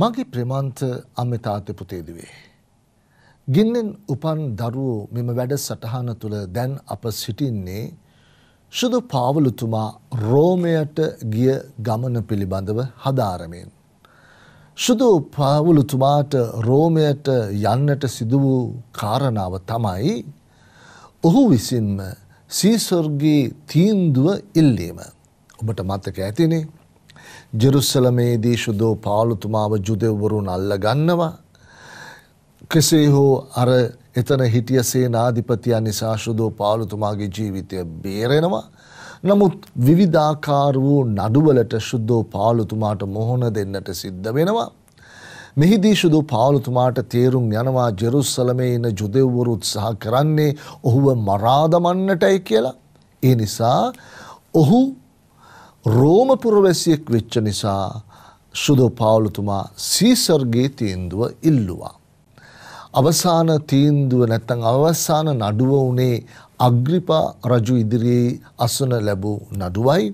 මගේ ප්‍රමාන්ත අම්මතාත්‍ය පුතේදවේ. ගින්නෙන් උපන් දරුවෝ මෙම වැඩ සටහන තුළ දැන් අප සිටින්නේ සුදු පාවලුතුමා රෝමයට ගිය ගමන පිළිබඳව හදාරමෙන්. සුදු පාවුලුතුමාට රෝමයට යන්නට සිදු වූ කාරණාව තමයි ඔහු විසින්ම සීසර්ගේ තීන්දුව ඉල්ලීම. ඔබට මතක ඇතිනේ ජෙරුසලමේදී ශුදෝ පාලුතුමාව ජුදෙව්වරුන් අල්ලගන්නවා. කෙසේ හෝ අර එතන හිටිය සේනාධිපතියන් නිසා ශුදෝ පාලුතුමාගේ ජීවිතය බේරෙනවා. නමුත් විවිධාකාර වූ නඩුවලට ශුද්ධෝ පාලුතුමාට මොහොන දෙන්නට සිද්ධ වෙනවා. මෙහිදී ශුදු පාලුතුමාට තේරුම් යනවා ජෙරුස්සලමේ ඉන්න ජුදෙව්වරු උත්සාහ කරන්නේ ඔහුව මරා දමන්නටයි කියලා. ඒ නිසා ඔහු රෝම පුරවැසියෙක් වෙච්ච නිසා සුදෝ පාවුලතුමා සීසර්ගේ තීන්දුව ඉල්ලුවා. අවසාන තීන්දුව නැත්තං අවසාන නඩුව වනේ අග්‍රිපා රජු ඉදිරියේ අසන ලැබූ නඩුවයි.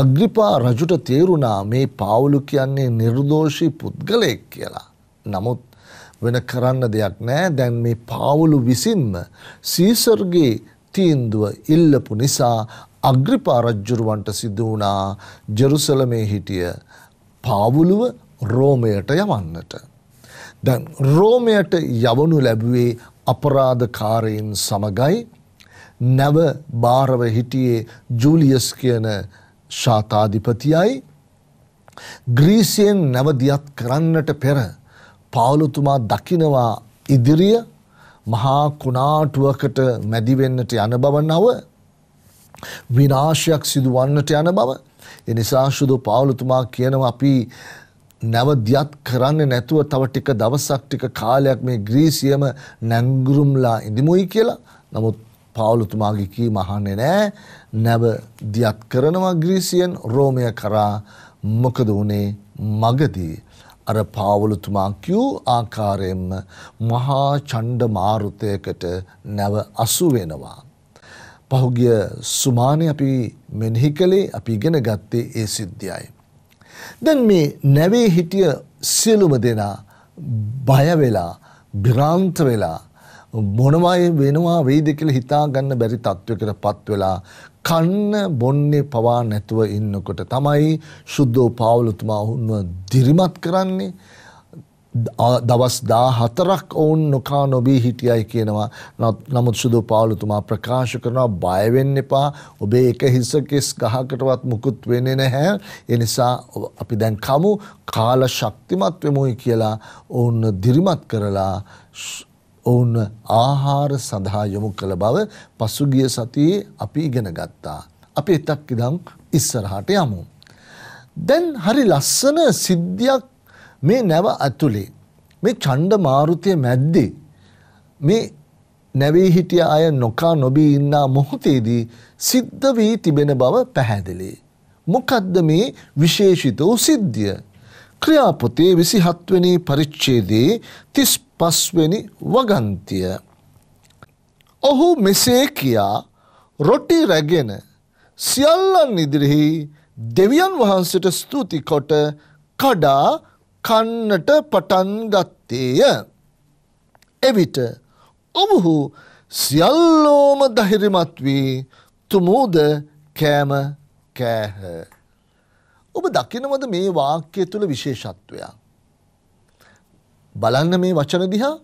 අග්‍රිපා රජුට තේරුණා මේ පාවුලු කියන්නේ නිර්දෝෂී පුද්ගලයෙක් කියලා. නමුත් වෙන කරන්න දෙයක් නෑ දැන් මේ පාවුලු විසින්ම සීසර්ගේ තීන්දුව ඉල්ලපු නිසා අග්‍රිපා රජුරවන්ට සිදු වුණා ජෙරුසලමේ හිටිය පාවුලුව රෝමයට යවන්නට. දැන් රෝමයට යවනු ලැබුවේ අපරාධකාරයින් සමගයි නැව භාරව හිටියේ ජූලියස් කියන ශාතාධිපතියයි ග්‍රීසියෙන් නැවදියත් කරන්නට පෙර පාවුලතුමා දකිනවා ඉදිරිය මහා කුණාටුවකට මැදිවෙන්නට යන බව නව විනාශයක් සිදු වන්නට යන බව. ඒ නිසා සුදු පාවලතුමා කියනවා අපි නැවදියත් කරන්නේ නැතුව තව ටික දවසක් ටික කාලයක් මේ ග්‍රීසියම නැංගුරුම්ලා ඉඳිමුයි කියලා. නමුත් පාවලතුමාගේ කීම අහන්නේ නැහැ. නැවදියත් කරනවා ග්‍රීසියන් රෝමය කරා මොකද උනේ මගදී අර පාවලතුමා කියූ ආකාරයෙන්ම මහා චණ්ඩ මාරුතයකට නැව අසු වෙනවා. පහුගිය සුමානය අපි මෙනෙහි කළේ අපි ඉගෙන ගත්තේ ඒ සිද්ධියයි. දැන් මේ නැවේ හිටිය සියලුම දෙනා බය වෙලා භ්‍රාන්ත වෙලා මොනවයි වෙනවා වෙයිද කියලා හිතා ගන්න බැරි තත්වයකටපත් වෙලා කන්න බොන්නේ පවා නැතුව ඉන්නකොට තමයි සුද්ධෝ පාවුලතුමා වුණව දිරිමත් කරන්නේ දවස් 14ක් ඔවුන් නොකා නොබී හිටියයි කියනවා. නමුත් සුදු පාවලතුමා ප්‍රකාශ කරනවා බය වෙන්න එපා. ඔබේ එක හිසකෙස් ගහකටවත් මුකුත් වෙන්නේ නැහැ. ඒ නිසා අපි දැන් කමු කාල ශක්තිමත් වෙමුයි කියලා ඔවුන් දිරිමත් කරලා ඔවුන් ආහාර සඳහා යොමු කළ බව පසුගිය සතියේ අපි ඉගෙන ගත්තා. අපි එතක් ඉඳන් ඉස්සරහට යමු. දැන් හරි ලස්සන සිද්ධියක් මේ නැව ඇතුලේ මේ ඡණ්ඩ මාරුතිය මැද්දේ මේ නැවේ හිටිය අය නොකා නොබී ඉන්නා මොහොතේදී සිද්ධ වී තිබෙන බව පැහැදිලි. මොකද්ද මේ විශේෂිත වූ සිද්ධිය? ක්‍රියාපොතේ 27 වෙනි පරිච්ඡේදයේ 35 වෙනි වගන්තිය. ඔහු මෙසේ කියා රොටි රැගෙන සියල්ලන් ඉදිරිහි දෙවියන් වහන්සේට ස්තුති කොට කඩා කන්නට පටන් ගත්තේය. එවිට ඔවුහු සියල්ලෝම දහිරිමත් වී තුමූද කෑම කෑහ. ඔබ දකිනවද මේ වාක්‍ය තුළ විශේෂත්වයක්. බලන්න මේ වචන දිහා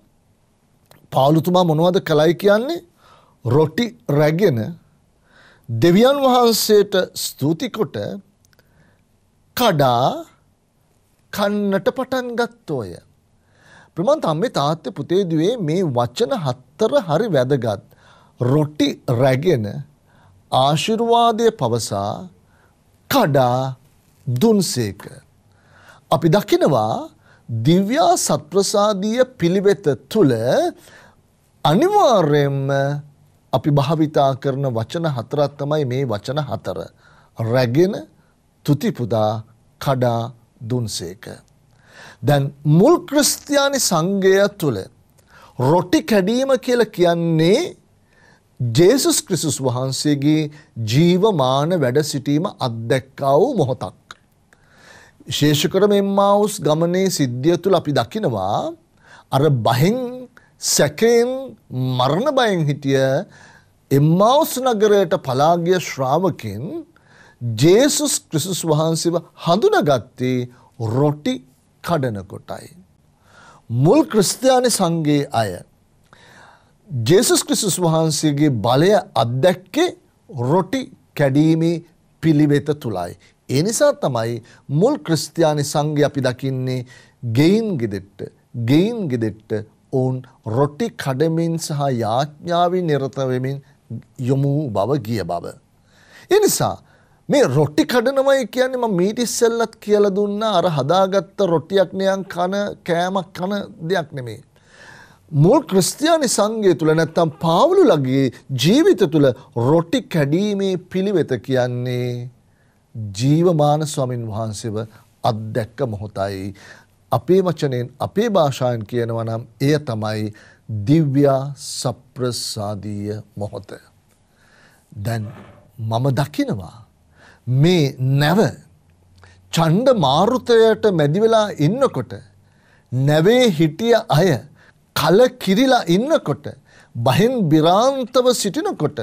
පාලුතුමා මොනවද කළයි කියන්නේ රොටි රැගෙන දෙවියන් වහන්සේට ස්තුතිකොට කඩා කන්නට පටන් ගත්තෝය. ප්‍රමන්ත අම්මේ තාත්ත පුතේදුවේ මේ වචන හත්තර හරි වැදගත්. රොටි රැගෙන ආශිර්වාදය පවසා කඩා දුන්සේක. අපි දකිනවා දිව්‍යා සත්ප්‍රසාදීය පිළිවෙත තුළ අනිවාර්යෙන්ම අපි භාවිතා කරන වචන හතරත් තමයි මේ වචන හතර. රැගෙන තුතිපුදා කඩා දුන්සේක. දැන් මුල් ක්‍රිස්තියානි සංඝය තුළ රොටි කැඩීම කියලා කියන්නේ ජේසුස් ක්‍රිස්තුස් වහන්සේගේ ජීවමාන වැඩ සිටීම අත්දැක්කා වූ මොහොතක්. විශේෂකර මෙම්මාවුස් ගමනේ සිද්ධිය තුළ අපි දකිනවා අර බහින් සැකයෙන් මරණ බයෙන් හිටිය එම්මාවුස් නගරයට පලාගිය ශ්‍රාවකින් ජේසුස් ක්‍රිස්තුස් වහන්සේව හඳුනාගත්තේ රොටි කඩන කොටයි. මුල් ක්‍රිස්තියානි සංඝයේ අය ජේසුස් ක්‍රිස්තුස් වහන්සේගේ බලය අත්දැක්කේ රොටි කැඩීමේ පිළිවෙත තුලයි. ඒ නිසා තමයි මුල් ක්‍රිස්තියානි සංඝය අපි දකින්නේ ගෙයින් ගෙදෙට්ට ගෙයින් ගෙදෙට්ට ඔවුන් රොටි කඩමින් සහ යාඥාවෙන් නිරත වෙමින් යොමු බව ගිය බව. ඒ නිසා මේ රොටි කඩනවයි කියන්නේ මම මීට ඉස්සෙල්ලත් කියලා දුන්නා අර හදාගත්ත රොටියක් නියම් කන කෑමක් කන දෙයක් නෙමෙයි. මුල් ක්‍රිස්තියානි සංඝය තුල නැත්තම් පාවුලු ලගේ ජීවිත තුල රොටි කැඩීමේ පිළිවෙත කියන්නේ ජීවමාන ස්වාමින් වහන්සේව අත්දැක්ක මොහොතයි. අපේ වචනෙන් අපේ භාෂාවෙන් කියනවා නම් එය තමයි දිව්‍ය සප්‍රසාදීය මොහොත. දැන් මම දකිනවා මේ නැව ඡණ්ඩ මාරුතයට මැදි වෙලා ඉන්නකොට නැවේ හිටිය අය කල කිරිලා ඉන්නකොට බහෙන් බිරාන්තව සිටිනකොට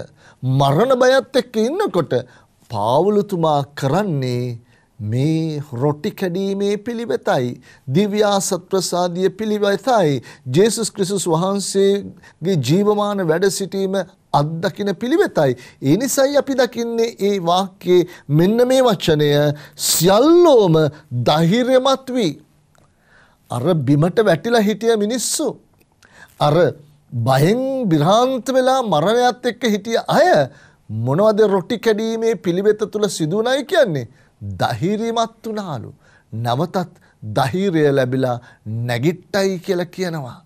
මරණ බයත් එක්ක ඉන්නකොට පාවුලතුමා කරන්නේ මේ රොටි කැඩීමේ පිළිවෙතයි දිව්‍යාසත් ප්‍රසාදිය පිළිවෙතයි ජේසුස් ක්‍රිස්තුස් වහන්සේගේ ජීවමාන වැඩ සිටීම අත්දකින පිළිවෙතයි ඒ නිසයි අපි දකින්නේ ඒ වාක්‍යයේ මෙන්න මේ වචනය සියල්ලෝම ධෛර්යමත් වී අර බිමට වැටිලා හිටිය මිනිස්සු අර බයෙන් බිරාන්ත වෙලා මරණයත් එක්ක හිටිය අය මොනවද රොටි කැඩීමේ පිළිවෙත තුල සිදුුණයි කියන්නේ ධෛර්යමත් වුණාලු. නැවතත් ධෛර්යය ලැබිලා නැගිට්ටයි කියලා කියනවා.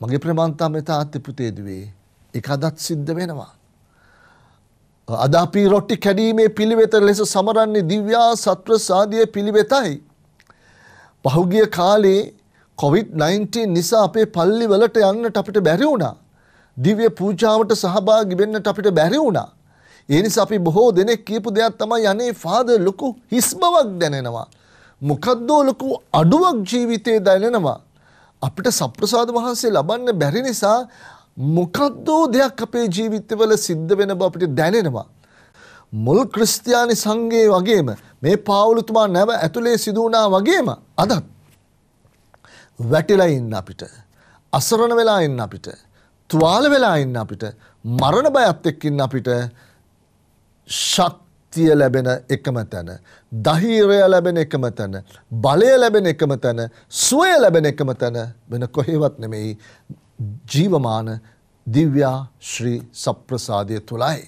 මගේ ප්‍රමාන්තා මේ තාත්ති පුතේ දුවේ ඒක අදත් සිද්ධ වෙනවා. අද අපි රොට්ටි කැඩීමේ පිළිවෙත ලෙස සමරන්නේ දිව්‍යා සත්ව සාදිය පිළිවෙතයි. පහුගිය කාලේ කොවිD-19 නිසා අපේ පල්ලි වලට යන්නට අපිට බැරි වුණා. දිව්‍ය පූජාවට සහභාගි වෙන්නට අපිට බැරි වුණා. ඒ නිසා අපි බොහෝ දෙනෙක් කියපු දෙයක් තමයි අනේ ෆාදර් ලොකු හිස් බවක් දැනෙනවා. මොකද්ද ලොකු අඩුවක් ජීවිතේ දැනෙනවා. අපිට සප්‍රසාද වහන්සේ ලබන්න බැරි නිසා මොකද්ද දෙයක් අපේ ජීවිතවල සිද්ධ වෙන බව අපිට දැනෙනවා. මුල් ක්‍රිස්තියානි සංඝයේ වගේම මේ පාවුලතුමා නැව ඇතුලේ සිදු වුණා වගේම අදත් වැටිලා ඉන්න අපිට අසරණ වෙලා ඉන්න අපිට තුවාල වෙලා ඉන්න අපිට මරණ බයත් එක්ක ඉන්න අපිට ශක්තිය ලැබෙන එකම තැන ධෛර්යය ලැබෙන එකම තැන බලය ලැබෙන එකම තැන සුවය ලැබෙන එකම තැන වෙන කොහෙවත් නෙමෙයි ජීවමාන දිව්‍යා ශ්‍රී සප්‍රසාදය තුලයි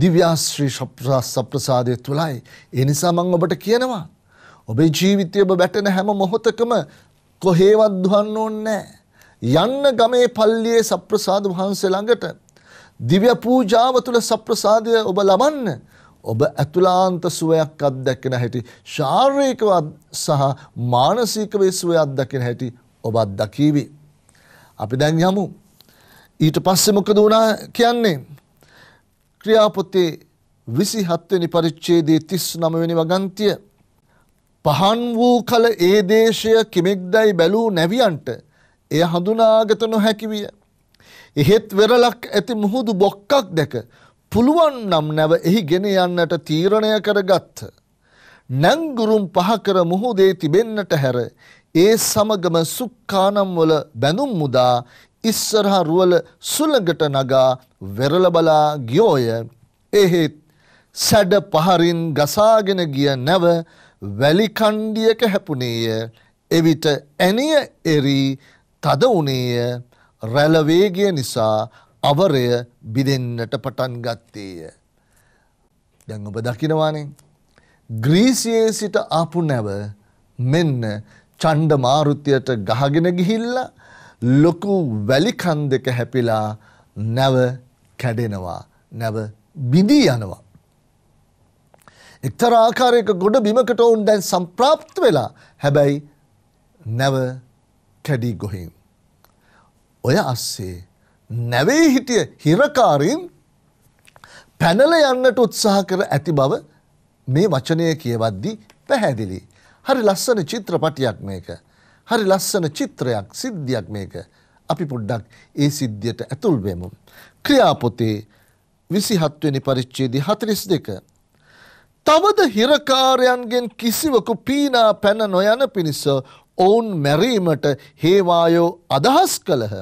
දිව්‍යා ශ්‍රී සප්‍රසාදය තුලයි ඒ නිසා මම ඔබට කියනවා ඔබේ ජීවිතය ඔබ වැටෙන හැම මොහොතකම කොහෙවත් දුවන්න ඕනේ නැහැ යන්න ගමේ පල්ලියේ සප්‍රසාද වහන්සේ ළඟට දිව්‍ය පූජාව තුළ සප්‍රසාදය ඔබ ලබන්න. ඔබ ඇතුලාන්ත සුවයක් අත්දැකෙන හැටි ශාරීරිකව සහ මානසිකව සුවය අත්දකින හැටි ඔබ අත්දකීවි. අපි දැන් යමු. ඊට පස්සේ මොකද වුණා කියන්නේ? ක්‍රියාපොතේ 27 වෙනි පරිච්ඡේදයේ 39 වෙනි වගන්තිය පහන් වූ කල ඒ දේශය කිමෙක්දයි බැලූ නැවියන්ට එය හඳුනාගත නොහැකි විය. එහෙත් වෙරළක් ඇති මුහුදු බොක්කක් දැක පුළුවන් නම් නැව එහි ගෙන යන්නට තීරණය කරගත්හ. නැංගුරුම් පහකර මුහුදේ තිබෙන්නට හැර ඒ සමගම සුක්කානම් වල බැඳුම් මුදා ඉස්සරහා රුවල සුළඟට නගා වෙරළ බලා ගියෝය. එහෙත් සැඩ පහරින් ගසාගෙන ගිය නැව වැලි කණ්ඩියක හැපුණේය. එවිට ඇණිය එරි තද වුණේය. රැළවේගය නිසා අවරය බිදෙන්න්නට පටන් ගත්තේය. දැන් ඔබ දකිනවානේ. ග්‍රීසියේ සිට ආපු නැව මෙන්න චණ්ඩ මාරුත්‍යයට ගහගෙන ගිහිල්ලා ලොකු වැලිකන් දෙක හැපිලා නැව කැඩෙනවා නැව බිඳී යනවා. එක්තර ආකාරයක ගොඩ බිමකට ඔවුන් දැන් සම්ප්‍රාප්ත වෙලා හැබැයි නැව කැඩී ගොහින්. ඔය අස්සේ නැවේ හිටිය හිරකාරීන් පැනල යන්නට උත්සාහ කර ඇති බව මේ වචනය කියවද්දී පැහැදිලි. හරි ලස්සන චිත්‍රපටියක් මේක. හරි ලස්සන චිත්‍රයක් සිද්ධියක් මේක. අපි පොඩ්ඩක් ඒ සිද්ධියට ඇතුල් වෙමු. ක්‍රියාපොතේ 27 වෙනි පරිච්ඡේදය 42. තවද හිරකාරයන්ගෙන් කිසිවකු පීනා පැන නොයන පිණිස ඔවුන් මැරීමට හේවායෝ අදහස් කළහ.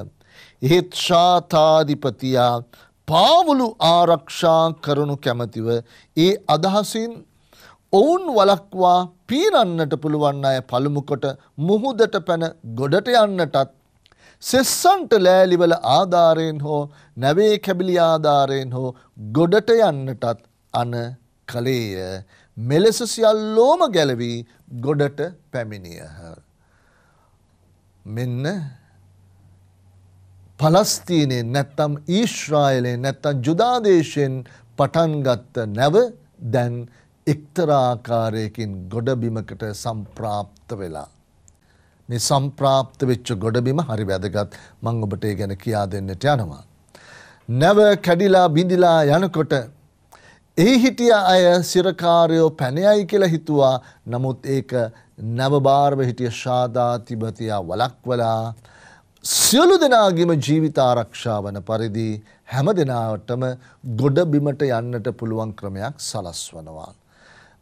එහෙත් ශාතාධිපතියා පාවුලු ආරක්ෂා කරනු කැමතිව ඒ අදහසින් ඔවුන් වලක්වා පීරන්නට පුළුවන් අය පළමුකොට මුහුදට පැන ගොඩට යන්නටත් සෙස්සන්ට ලෑලිවල ආධාරයෙන් හෝ නැවේ කැබිලි ආධාරයෙන් හෝ ගොඩට යන්නටත් අන කළේය මෙලෙස සියල්ලෝම ගැලවී ගොඩට පැමිණියහ. මෙන්න පලස්තීනයෙන් නැත්තම් ඊශ්‍රායලයෙන් නැත්තම් ජුදාදේශයෙන් පටන්ගත්ත නැව දැන් එක්තරාකාරයකින් ගොඩබිමකට සම්ප්‍රාප්ත වෙලා. මේ සම්ප්‍රාප්ත වෙච්ච ගොඩබිම හරි වැදගත් මං ඔබට ඒ ගැන කියා දෙන්නට යනවා. නැව කැඩිලා බිඳිලා යනකොට ඒ හිටිය අය සිරකාරයෝ පැනයයි කියලා හිතුවා නමුත් ඒක නැවභාරව හිටිය ශාදා තිබතියා වලක්වලා සියලු දෙනාගේම ජීවිත ආරක්ෂා වන පරිදි හැම දෙනාටම ගොඩ බිමට යන්නට පුළුවන් ක්‍රමයක් සලස්වනවා.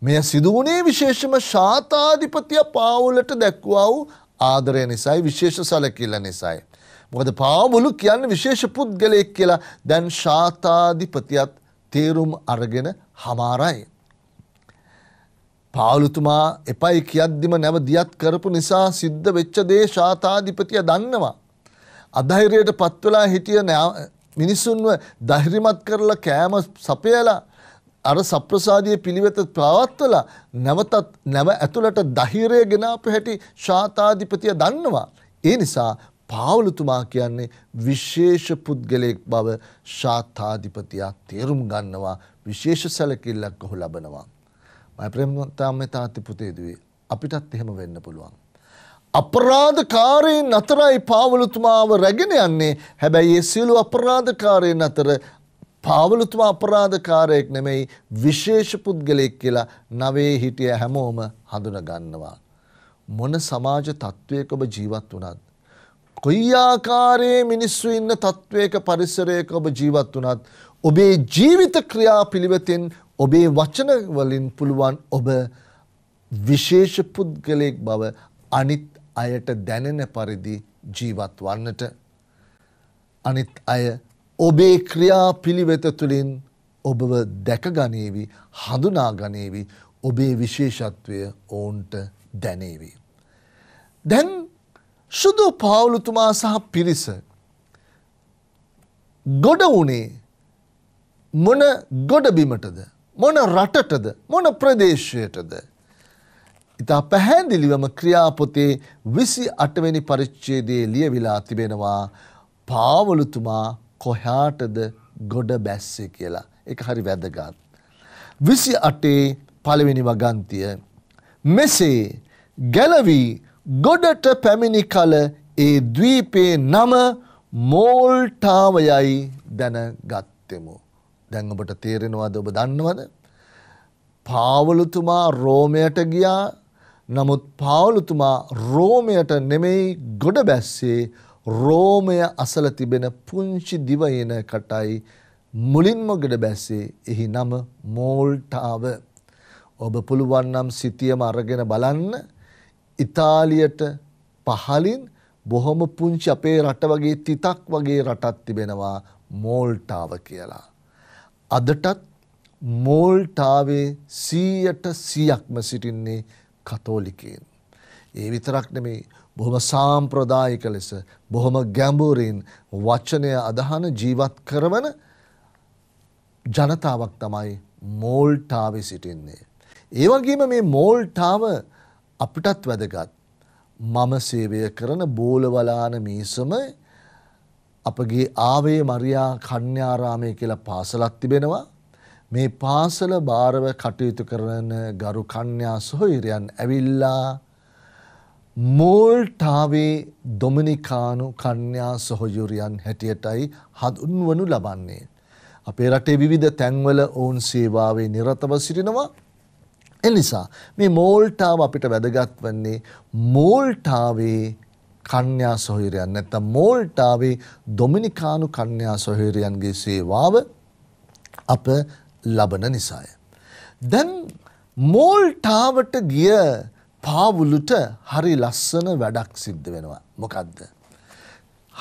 මෙය සිදුවුණේ විශේෂම ශාතාධිපතිය පාවුලට දැක්වා වූ ආදරය නිසයි විශේෂ සැලකිල්ල නිසයි. මොකද පාවුලු කියන්න විශේෂ පුද්ගලයෙක් කියලා දැන් ශාතාධිපතියත් තේරුම් අරගෙන හමාරයි. පාලුතුමා එපයි කියද්දිම නැව දියත් කරපු නිසා සිද්ධ වෙච්ච දේ ශාතාධිපතිය දන්නවා. අධෛරයට පත්වලා හිටිය මිනිස්සුන්ව දෛරිමත් කරලා කෑම සපයලා අර සප්‍රසාදය පිළිවෙත ප්‍රවත්වල නැවතත් නැව ඇතුළට දහිරය ගෙනාපු හැටි ශාතාධිපතිය දන්නවා. ඒ නිසා පාවලතුමා කියන්නේ විශේෂ පුද්ගලයෙක් බව ශාත්තාධිපතියා තේරුම් ගන්නවා විශේෂ සැලකිල්ලක් ඔහු ලබනවා. මම ප්‍රේමතාම තාත්ති පුතේදුවේ අපිටත් එහෙම වෙන්න පුළුවන්. අපරාධකාරයෙන් අතරයි පාවලතුමාව රැගෙන යන්නේ. හැබැයි ඒ සියලු අපරාධකාරයන් අතර පාවලතුමා අපරාධකාරයෙක් නෙමෙයි විශේෂ පුද්ගලයෙක් කියලා නවයේ හිටිය හැමෝම හඳුනා ගන්නවා. මොන සමාජ තත්වයක ඔබ ජීවත් වුණත් කොයි ආකාරයේ මිනිස්සු ඉන්න තත්වයක පරිසරයක ඔබ ජීවත් වුණත් ඔබේ ජීවිත ක්‍රියාපිළිවෙතෙන් ඔබේ වචන වලින් පුළුවන් ඔබ විශේෂ පුද්ගලයෙක් බව අනිත් අයට දැනෙන පරිදි ජීවත් වන්නට අනිත් අය ඔබේ ක්‍රියාපිළිවෙත තුළින් ඔබව දැකගනීවි හඳුනාගනීවි ඔබේ විශේෂත්වය ඔවුන්ට දැනේවි. දැන් සුදු පාවුලුතුමා සහ පිරිස ගොඩ වුණේ මොන ගොඩබිමටද මොන රටටද මොන ප්‍රදේශයටද ඉතා පැහැදිලිවම ක්‍රියාපොතේ විසි අටවැනි පරිච්චේදයේ ලියවිලා තිබෙනවා පාවලුතුමා කොහාටද ගොඩ බැස්සේ කියලා එක හරි වැදගත්. විසි අටේ පළවෙනි වගන්තිය මෙසේ ගැලවී ගොඩට පැමිණි කල ඒ දවීපේ නම මෝල්ටාවයයි දැනගත්තෙමු. දැන් ඔබට තේරෙනවාද ඔබ දන්නවද? පාවලුතුමා රෝමයට ගියා. නමුත් පාවලුතුමා රෝමයට නෙමෙයි ගොඩ බැස්සේ රෝමය අසල තිබෙන පුංචි දිවයිනකටයි මුලින්ම ගොඩ බැස්සේ එහි නම මෝල්ටාව. ඔබ පුළුවන් නම් සිතියම අරගෙන බලන්න. ඉතාලියට පහලින් බොහොම පුංචි අපේ රට වගේ තිතක් වගේ රටක් තිබෙනවා මෝල්ටාව කියලා. අදටත් මෝල්ටාවේ සීයට සියක්ම සිටින්නේ කතෝලිකයෙන්. ඒ විතරක් නෙමේ බොහොම සාම්ප්‍රදායික ලෙස බොහොම ගැඹුරින් වචනය අදහන ජීවත් කරවන ජනතාවක් තමයි මෝල්ටාවේ සිටින්නේ. ඒ වගේම මේ මෝල්ටාව අපිටත් වැදගත් මම සේවය කරන බෝලවලාන මීසම අපගේ ආවේ මරියා කන්‍යාරාමය කියලා පාසලක් තිබෙනවා. මේ පාසල භාරව කටයුතු කරන ගරු කන්‍යා සොහිරයන් ඇවිල්ලා මෝල්ටාවේ දොමිනිකානු කන්‍යා සොහොයුරියන් හැටියටයි හඳුන්වනු ලබන්නේ. අපේ රටේ විවිධ තැන්වල ඔවුන් සේවාවේ නිරතව සිටිනවා එනිසා මේ මෝල්ටාව අපිට වැදගත් වන්නේ මෝල්ටාවේ කන්‍යා සොහිරයන් නැත්නම් මෝල්ටාවේ ඩොමිනිකානු කන්‍යා සොහිරයන්ගේ සේවාව අප ලබන නිසාය. දැන් මෝල්ටාවට ගිය පාවුලුට හරි ලස්සන වැඩක් සිද්ධ වෙනවා. මොකක්ද.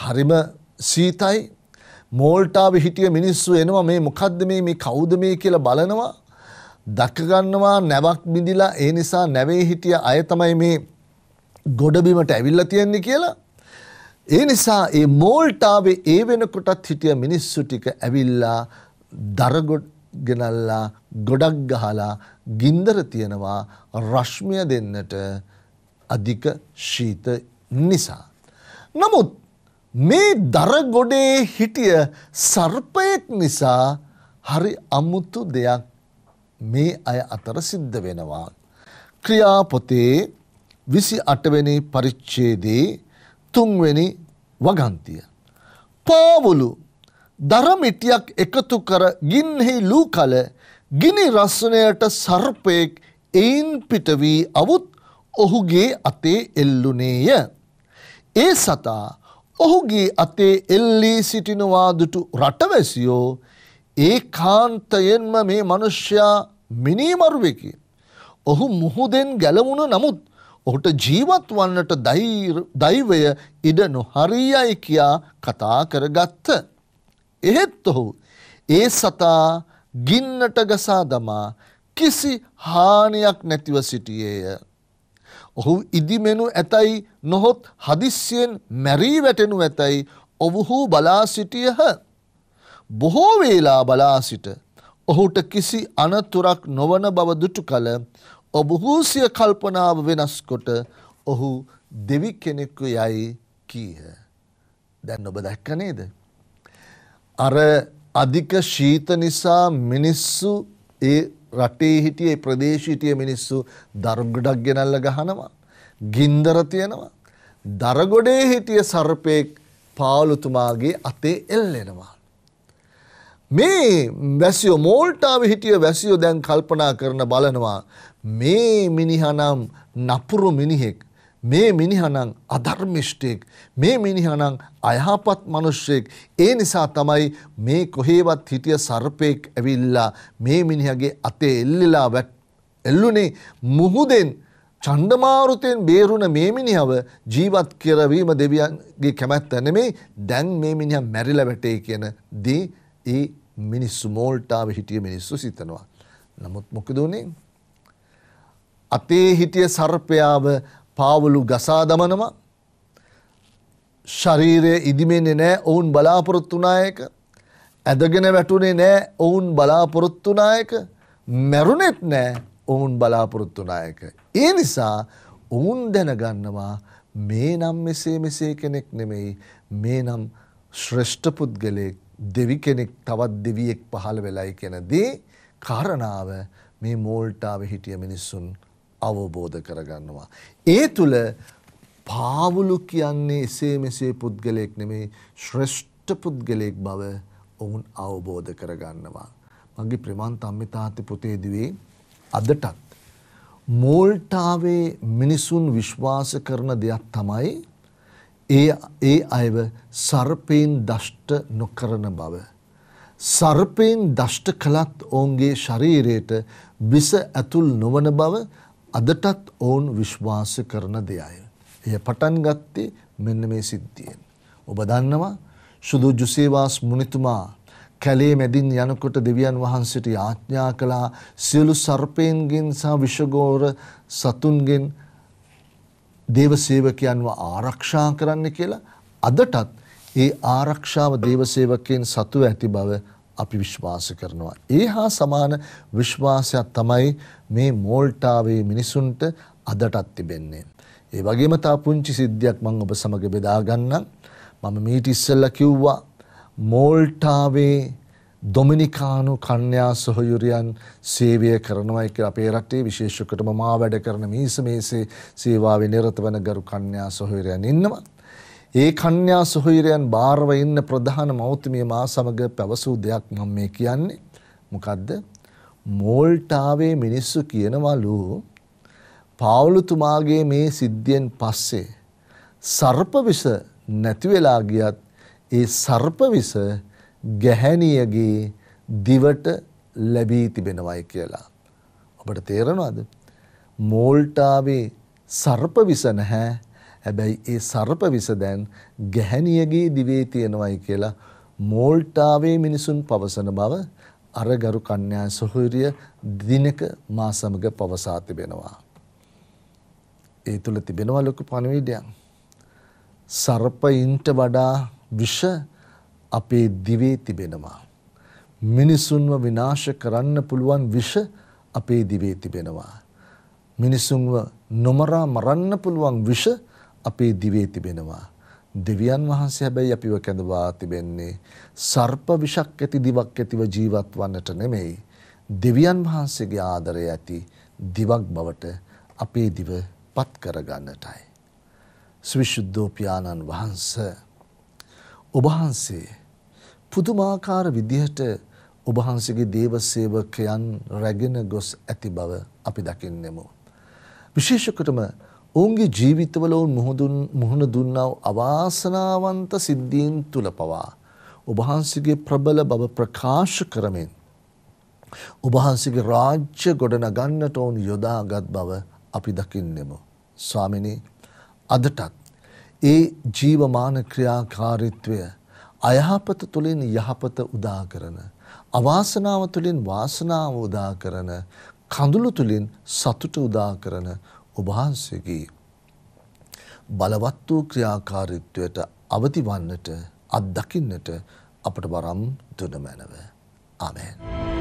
හරිම සීතයි මෝල්ටාව හිටිය මිනිස්සු එනවා මේ මොකක්ද මේ මේ කෞුද මේ කියලා බලනවා දක්කගන්නවා නැවක් බිඳිලා ඒ නිසා නැවේ හිටිය අය තමයි මේ ගොඩබිමට ඇවිල්ලා තියෙන්නේ කියලා. ඒ නිසා ඒ මෝල්ටාවේ ඒ වෙනකොටත් හිටිය මිනිස්සු ටික ඇවිල්ලා දරගොඩ ගෙනල්ලා ගොඩක් ගහලා ගින්දර තියනවා රශ්මිය දෙන්නට අධික ශීත නිසා. නමුත් මේ දරගොඩේ හිටිය සර්පයෙක් නිසා හරි අමුතු දෙයක් මේ අය අතර සිද්ධ වෙනවා. ක්‍රියාපොතේ විසි අටවැනි පරිච්ඡේදේ තුන්වෙනි වගන්තිය. පාවුලු දරමිටියක් එකතු කර ගින්හි ලූ කල ගිනි රස්සනයට සර්පයෙක් එයින් පිටවී අවුත් ඔහුගේ අතේ එල්ලුනේය. ඒ සතා ඔහුගේ අතේ එල්ලී සිටිනවාදුටු රටවැසියෝ ඒකාන්තයෙන්ම මේ මිනිසයා මිනිමරුවෙකි. ඔහු මුහුදෙන් ගැලවුණ නමුත් ඔහුට ජීවත් වන්නට දෛවය ඉඩ නොහරියයි කියා කතා කරගත්ත. එහෙත් ඔහු ඒ සතා ගින්නට ගසා දමා කිසි හානියක් නැතිව සිටියේය. ඔහු ඉදිමෙනු ඇතැයි නොහොත් හදිස්සියෙන් මැරී වැටෙනු ඇතැයි ඔවුහු බලා සිටියහ. බොහෝ වේලා බලා සිට ඔහුට කිසි අනතුරක් නොවන බව දුටු කල ඔබහු සිය කල්පනාව වෙනස්කොට ඔහු දෙවි කෙනෙකු යයි කීහ. දැන් ඔබ දැක්ක නේද? අර අධික ශීත නිසා මිනිස්සු ඒ රටේ හිටිය ඒ ප්‍රදේශයේ හිටිය මිනිස්සු දරුගඩක් ගෙනල්ලා ගහනවා. ගින්දර තියනවා. දරගොඩේ හිටිය සර්පෙක් පාලුතුමාගේ අතේ එල්ලෙනවා. මේ වැසියෝ මෝල්ටාවේ හිටිය වැසියෝ දැන් කල්පනා කරන බලනවා මේ මිනිහනම් නපුරු මිනිහෙක් මේ මිනිහනම් අධර්මිෂ්ටයෙක් මේ මිනිහනම් අයහපත් මිනිස්සෙක් ඒ නිසා තමයි මේ කොහේවත් හිටිය සර්පෙක් ඇවිල්ලා මේ මිනිහගේ අතේ එල්ලිලා එල්ලුනේ මුහුදෙන් චණ්ඩමාරුතෙන් බේරුණ මේ මිනිහව ජීවත් කරවීම දෙවියන්ගේ කැමැත්ත නෙමෙයි දැන් මේ මිනිහා මැරිලා වැටේ කියන දේ ඒ මිනිස්සු මෝල්ටාව හිටිය මිනිස්සු සිතනවා. නමුත් මොකද උනේ? අතේ හිටිය සර්පයාව පාවලු ගසා දමනවා. ශරීරය ඉදිමෙන්නේ නෑ ඔවුන් බලාපොරොත්තු නායක. ඇදගෙන වැටුනේ නෑ ඔවුන් බලාපොරොත්තු නායක. මැරුණෙත් නෑ ඔවුන් බලාපොරොත්තු නායක. ඒ නිසා ඔවුන් දැනගන්නවා මේ නම් මෙසේ මෙසේ කෙනෙක් නෙමෙයි මේ නම් ශ්‍රේෂ්ඨ පුද්ගලයෙක් දෙවි කෙනෙක් තවත් දෙවියෙක් පහළ වෙලයි කියන දේ කාරණාව මේ මෝල්ටාවේ හිටිය මිනිස්සුන් අවබෝධ කරගන්නවා. ඒ තුල පාවුලු කියන්නේ එසේ මෙසේ පුද්ගලයෙක් නෙමේ ශ්‍රේෂ්ඨ පුද්ගලයෙක් බව ඔවුන් අවබෝධ කරගන්නවා. මගේ ප්‍රමාන්ත අම්මිතාත්ති පුතේදුවේ අදටත් මෝල්ටාවේ මිනිසුන් විශ්වාස කරන දෙයක් තමයි ඒ ඒ අයව සර්පයෙන් දෂ්ට නොකරන බව. සර්පයෙන් දෂ්ට කළත් ඔවුන්ගේ ශරීරයට විස ඇතුල් නොවන බව අදටත් ඔවුන් විශ්වාස කරන දෙයයි. එය පටන් ගත්තේ මෙන්න මේ සිද්ධියෙන්. ඔබ දන්නවා සුදු ජුසේවාස් මුනිතුමා කැලේ මැදින් යනකොට දෙවියන් වහන්සේට යාඥා කළා සියලු සර්පයන්ගෙන් සහ විෂගෝර සතුන්ගෙන් දේව සේවකයන්ව ආරක්ෂා කරන්න කියලා අදටත් ඒ ආරක්ෂාව දේව සේවකයන් සතුව ඇති බව අපි විශ්වාස කරනවා. ඒ හා සමාන විශ්වාසයක් තමයි මේ මෝල්ටාවේ මිනිසුන්ට අදටත් තිබෙන්නේ. ඒ වගේම තා පුංචි සිද්ධියක් මම ඔබ සමග බෙදා ගන්නම්. මම මීට ඉස්සෙල්ලා කිව්වා මෝල්ටාවේ දොමිනිකානු කන්‍යා සොහයුරියන් සේවය කරනවයි කියලා අපේ රටේ විශේෂකටම මා වැඩ කරන මීස මේසේ සේවාවේ නිරත වන ගරු කන්‍යා සොහයුරියන් ඉන්නවා. ඒ කන්‍යා සොහයුරියන් බාරව ඉන්න ප්‍රධාන මෞතුමිය මා සමග පැවසූ දෙයක් මම මේ කියන්නේ. මොකද්ද? මෝල්ටාවේ මිනිස්සු කියනවලු පාවුලුතුමාගේ මේ සිද්ධියෙන් පස්සේ සර්ප විස නැති වෙලා ගියත් ඒ සර්ප විස ගැහැණියගේ දිවට ලැබී තිබෙනවයි කියලා. ඔබට තේරෙනවද? මෝල්ටාවේ සර්ප විස නැහැ. හැබැයි ඒ සර්ප විස දැන් ගැහැණියගේ දිවේ තියෙනවයි කියලා මෝල්ටාවේ මිනිසුන් පවසන බව අර ගරු කන්‍යා සොහොරිය දිනක මා සමග පවසා තිබෙනවා. ඒ තුල තිබෙනවා ලොකු පණිවිඩයක්. සර්පයින්ට වඩා විෂ අපේ දිවේ තිබෙනවා. මිනිසුන්ව විනාශ කරන්න පුළුවන් විෂ අපේ දිවේ තිබෙනවා. මිනිසුන්ව නොමරා මරන්න පුළුවන් විෂ අපේ දිවේ තිබෙනවා. දෙවියන් වහන්සේ හැබැයි අපිව කැඳවා තිබෙන්නේ සර්ප විෂක් ඇති දිවක් ඇතිව ජීවත් වන්නට නෙමෙයි දෙවියන් වහන්සේගේ ආදරය ඇති දිවක් බවට අපේ දිවපත් කරගන්නටයි. සවිශුද්ධෝ පියාණන් වහන්සේ ඔබ වහන්සේ පුදුමාකාර විදිහට ඔබ වහන්සේගේ දේව සේවකයන් රැගෙන ගොස් ඇති බව අපි දකින්නෙමු. විශේෂකටම ඔවුන්ගේ ජීවිතවල ඔවුන් මුහුදුන් මුහුණ දුන්නා වූ අවාසනාවන්ත සිද්ධීන් තුල පවා ඔබ වහන්සේගේ ප්‍රබල බව ප්‍රකාශ කරමින් ඔබ වහන්සේගේ රාජ්‍ය ගොඩනගන්නට ඔවුන් යොදාගත් බව අපි දකින්නෙමු. ස්වාමිනී අදටත් ඒ ජීවමාන ක්‍රියාකාරීත්වය අයහපත තුළින් යහපත උදා කරන අවාසනාව තුළින් වාසනාව උදා කරන කඳුළු තුළින් සතුට උදා කරන ඔබ වහන්සේගේ බලවත් වූ ක්‍රියාකාරීත්වයට අවදි වන්නට අත්දකින්නට අපට වරම් දුන මැනව. ආමෙන්.